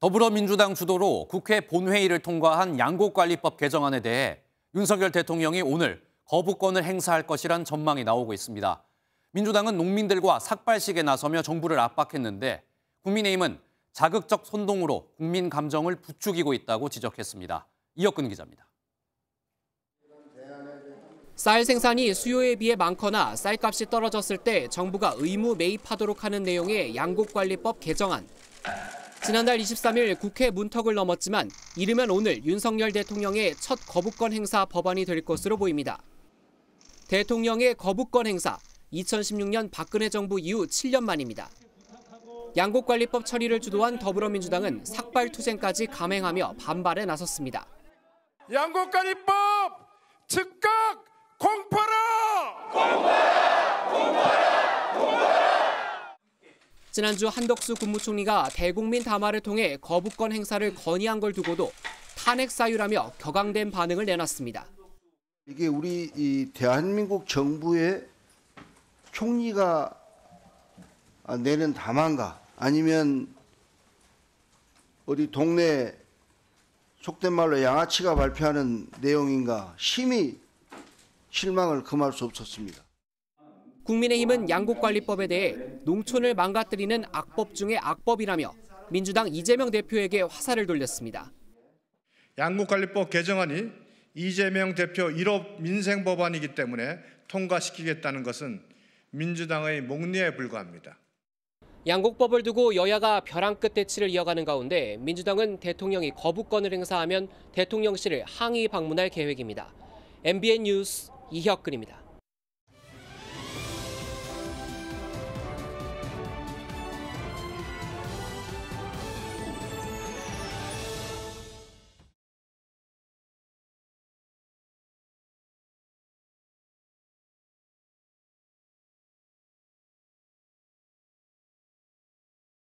더불어민주당 주도로 국회 본회의를 통과한 양곡관리법 개정안에 대해 윤석열 대통령이 오늘 거부권을 행사할 것이란 전망이 나오고 있습니다. 민주당은 농민들과 삭발식에 나서며 정부를 압박했는데 국민의힘은 자극적 선동으로 국민 감정을 부추기고 있다고 지적했습니다. 이혁근 기자입니다. 쌀 생산이 수요에 비해 많거나 쌀값이 떨어졌을 때 정부가 의무 매입하도록 하는 내용의 양곡관리법 개정안. 지난달 23일 국회 문턱을 넘었지만 이르면 오늘 윤석열 대통령의 첫 거부권 행사 법안이 될 것으로 보입니다. 대통령의 거부권 행사 2016년 박근혜 정부 이후 7년 만입니다. 양곡관리법 처리를 주도한 더불어민주당은 삭발 투쟁까지 감행하며 반발에 나섰습니다. 양곡관리법 즉각 공포라! 공포! 지난주 한덕수 국무총리가 대국민 담화를 통해 거부권 행사를 건의한 걸 두고도 탄핵 사유라며 격앙된 반응을 내놨습니다. 이게 우리 이 대한민국 정부의 총리가 아, 내는 담화인가 아니면 어디 동네 속된 말로 양아치가 발표하는 내용인가 심히 실망을 금할 수 없었습니다. 국민의힘은 양국관리법에 대해 농촌을 망가뜨리는 악법 중의 악법이라며 민주당 이재명 대표에게 화살을 돌렸습니다. 양국관리법 개정안이 이재명 대표 1호 민생 법안이기 때문에 통과시키겠다는 것은 민주당의 목리에 불과합니다. 양국법을 두고 여야가 벼랑 끝 대치를 이어가는 가운데 민주당은 대통령이 거부권을 행사하면 대통령실을 항의 방문할 계획입니다. MBN 뉴스 이혁근입니다.